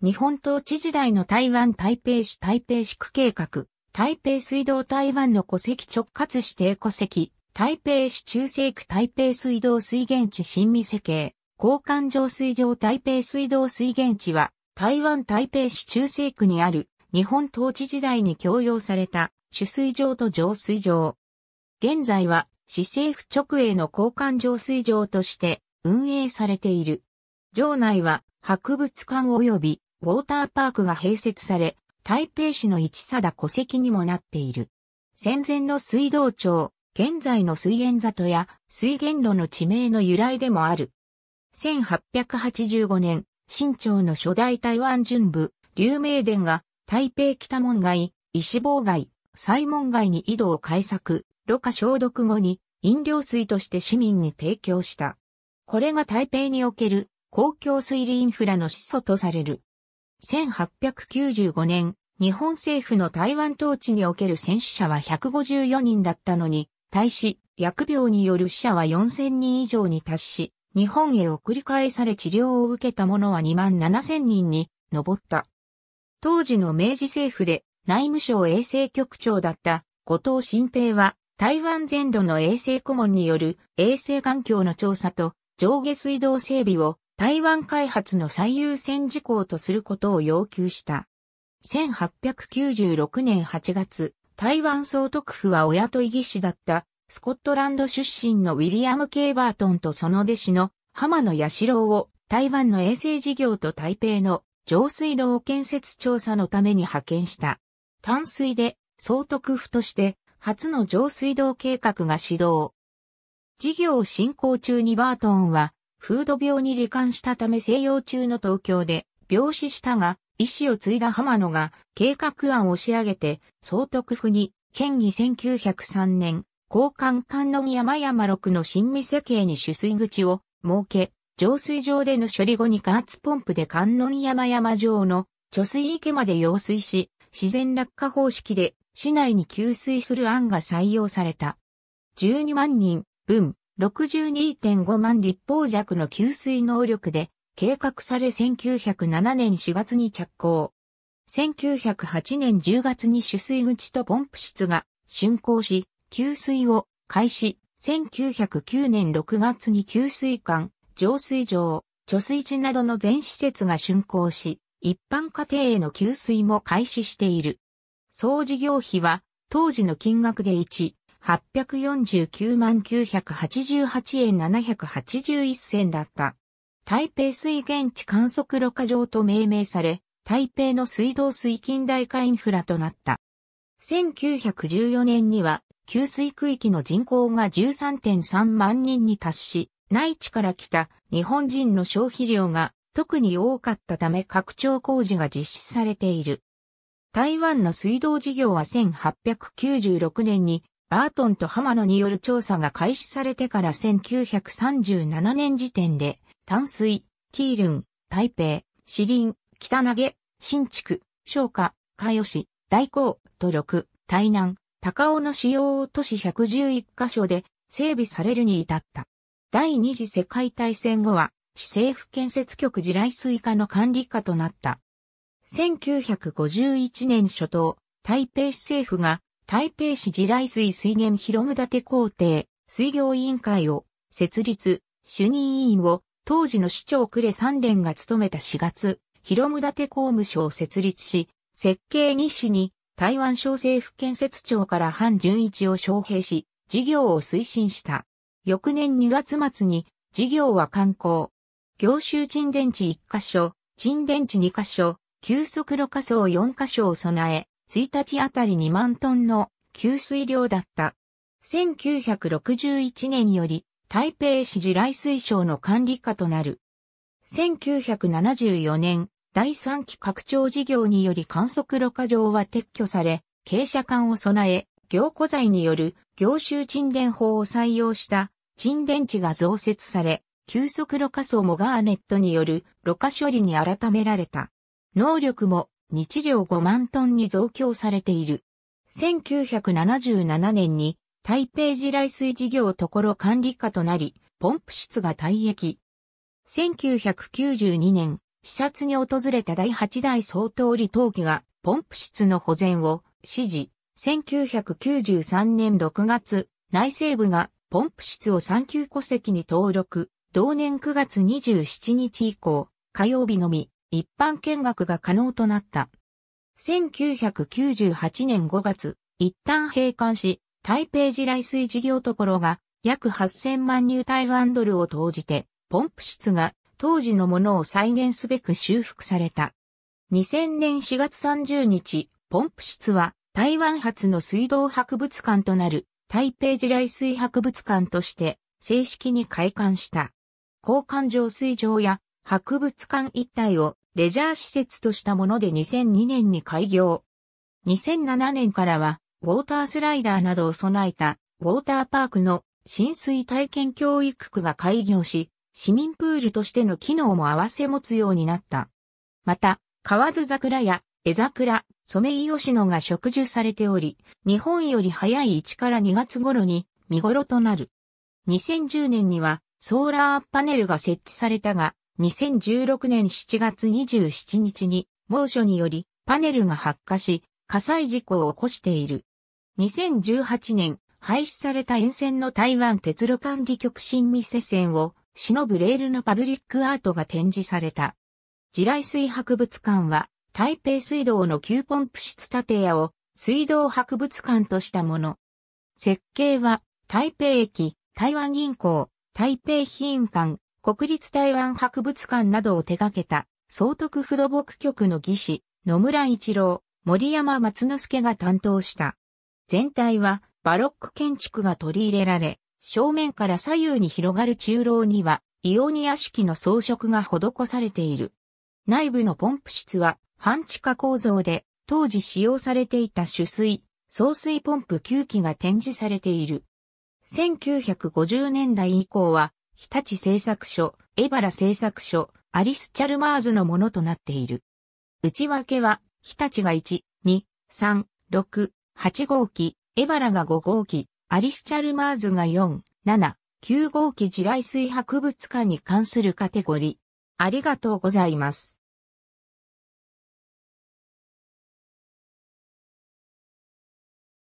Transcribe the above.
日本統治時代の台湾台北市台北市区計画、台北水道台湾の戸籍直轄指定戸籍、台北市中西区台北水道水源地新見世系、交換上水上台北水道水源地は、台湾台北市中西区にある、日本統治時代に供用された、取水場と上水場。現在は、市政府直営の交換上水場として、運営されている。場内は、博物館及びウォーターパークが併設され、台北市の一貞戸籍にもなっている。戦前の水道町、現在の水源里や水源路の地名の由来でもある。1885年、新朝の初代台湾巡部、流明殿が台北北門街、石坊街、西門街に井戸を開削、ろ過消毒後に飲料水として市民に提供した。これが台北における公共水利インフラの始祖とされる。1895年、日本政府の台湾統治における戦死者は154人だったのに、対し、薬病による死者は4000人以上に達し、日本へ送り返され治療を受けた者は2万7000人に上った。当時の明治政府で内務省衛生局長だった後藤新平は、台湾全土の衛生顧問による衛生環境の調査と上下水道整備を台湾開発の最優先事項とすることを要求した。1896年8月、台湾総督府は親と義士だったスコットランド出身のウィリアム・ケイバートンとその弟子の浜野八郎を台湾の衛生事業と台北の上水道建設調査のために派遣した。淡水で総督府として初の上水道計画が始動。事業進行中にバートンは風土病に罹患したため静養中の東京で病死したが、医師を継いだ浜野が計画案を仕上げて、総督府に、県議1903年、交換官の山山六の新見世系に取水口を設け、浄水場での処理後に加圧ポンプで観音山山城の貯水池まで用水し、自然落下方式で市内に給水する案が採用された。12万人分62.5万立方弱の給水能力で、計画され1907年4月に着工。1908年10月に取水口とポンプ室が竣工し、給水を開始。1909年6月に給水管、浄水場、貯水池などの全施設が竣工し、一般家庭への給水も開始している。総事業費は当時の金額で1、849万988円781銭だった。台北水源地観測路過場と命名され、台北の水道水近代化インフラとなった。1914年には、給水区域の人口が13.3万人に達し、内地から来た日本人の消費量が特に多かったため拡張工事が実施されている。台湾の水道事業は1896年にバートンと浜野による調査が開始されてから1937年時点で、淡水、キールン、台北、リ林、北投げ、新築、昇華、海吉、大港、都六、台南、高尾の主要都市111カ所で整備されるに至った。第二次世界大戦後は、市政府建設局地雷水化の管理下となった。1951年初頭、台北市政府が台北市地雷水水源広立工程、水業委員会を設立、主任委員を当時の市長呉三連が務めた4月、広立工務所を設立し、設計日誌に台湾省政府建設庁から半純一を招聘し、事業を推進した。翌年2月末に事業は観光。業種沈殿地1箇所、沈殿地2箇所、急速路仮想4箇所を備え、1日あたり2万トンの給水量だった。1961年より台北市地雷水省の管理下となる。1974年、第3期拡張事業により観測ろ過場は撤去され、傾斜管を備え、行固材による凝集沈殿法を採用した沈殿地が増設され、急速ろ過層もガーネットによるろ過処理に改められた。能力も日量5万トンに増強されている。1977年に台北地雷水事業ところ管理下となり、ポンプ室が退役。1992年、視察に訪れた第8代総統李登輝がポンプ室の保全を指示。1993年6月、内政部がポンプ室を産休戸籍に登録。同年9月27日以降、火曜日のみ、一般見学が可能となった。1998年5月、一旦閉館し、台北地雷水事業ところが約8000万ニュー台湾ドルを投じて、ポンプ室が当時のものを再現すべく修復された。2000年4月30日、ポンプ室は台湾発の水道博物館となる台北地雷水博物館として正式に開館した。交換浄水場や博物館一帯をレジャー施設としたもので2002年に開業。2007年からは、ウォータースライダーなどを備えた、ウォーターパークの浸水体験教育区が開業し、市民プールとしての機能も合わせ持つようになった。また、河津桜や江桜、ソメイヨシノが植樹されており、日本より早い1から2月頃に見頃となる。2010年にはソーラーパネルが設置されたが、2016年7月27日に猛暑によりパネルが発火し火災事故を起こしている。2018年廃止された沿線の台湾鉄路管理局新見世線を忍ぶレールのパブリックアートが展示された。地雷水博物館は台北水道の旧ポンプ室建屋を水道博物館としたもの。設計は台北駅、台湾銀行、台北品館、国立台湾博物館などを手掛けた、総督不土木局の技師、野村一郎、森山松之助が担当した。全体はバロック建築が取り入れられ、正面から左右に広がる中楼には、イオニア式の装飾が施されている。内部のポンプ室は半地下構造で、当時使用されていた取水、送水ポンプ9機が展示されている。1950年代以降は、日立製作所、エバラ製作所、アリス・チャルマーズのものとなっている。内訳は、日立が1、2、3、6、8号機、エバラが5号機、アリス・チャルマーズが4、7、9号機地雷水博物館に関するカテゴリー。ありがとうございます。